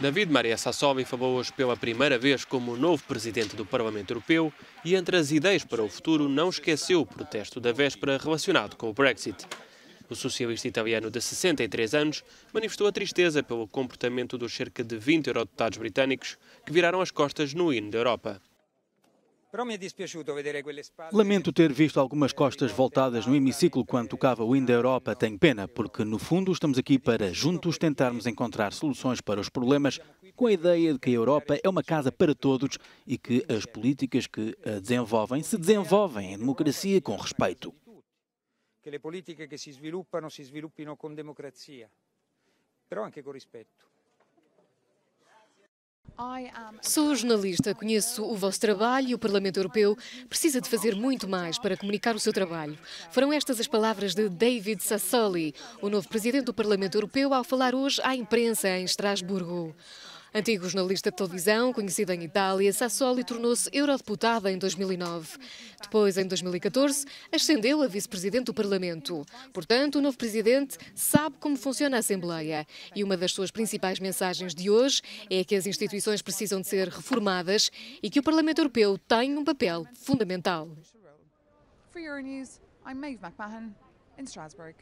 David Maria Sassoli falou hoje pela primeira vez como novo presidente do Parlamento Europeu e, entre as ideias para o futuro, não esqueceu o protesto da véspera relacionado com o Brexit. O socialista italiano de 63 anos manifestou a tristeza pelo comportamento dos cerca de 20 eurodeputados britânicos que viraram as costas no hino da Europa. Lamento ter visto algumas costas voltadas no hemiciclo quando tocava o Inda Europa. Tenho pena, porque no fundo estamos aqui para juntos tentarmos encontrar soluções para os problemas, com a ideia de que a Europa é uma casa para todos e que as políticas que a desenvolvem se desenvolvem em democracia com respeito. Que as políticas que se desenvolvem se desenvolvem com democracia, mas também com respeito. Sou jornalista, conheço o vosso trabalho e o Parlamento Europeu precisa de fazer muito mais para comunicar o seu trabalho. Foram estas as palavras de David Sassoli, o novo presidente do Parlamento Europeu, ao falar hoje à imprensa em Estrasburgo. Antigo jornalista de televisão, conhecido em Itália, Sassoli tornou-se eurodeputada em 2009. Depois, em 2014, ascendeu a vice-presidente do Parlamento. Portanto, o novo presidente sabe como funciona a Assembleia. E uma das suas principais mensagens de hoje é que as instituições precisam de ser reformadas e que o Parlamento Europeu tem um papel fundamental. For Euronews, I'm Maeve McMahon, in Strasbourg.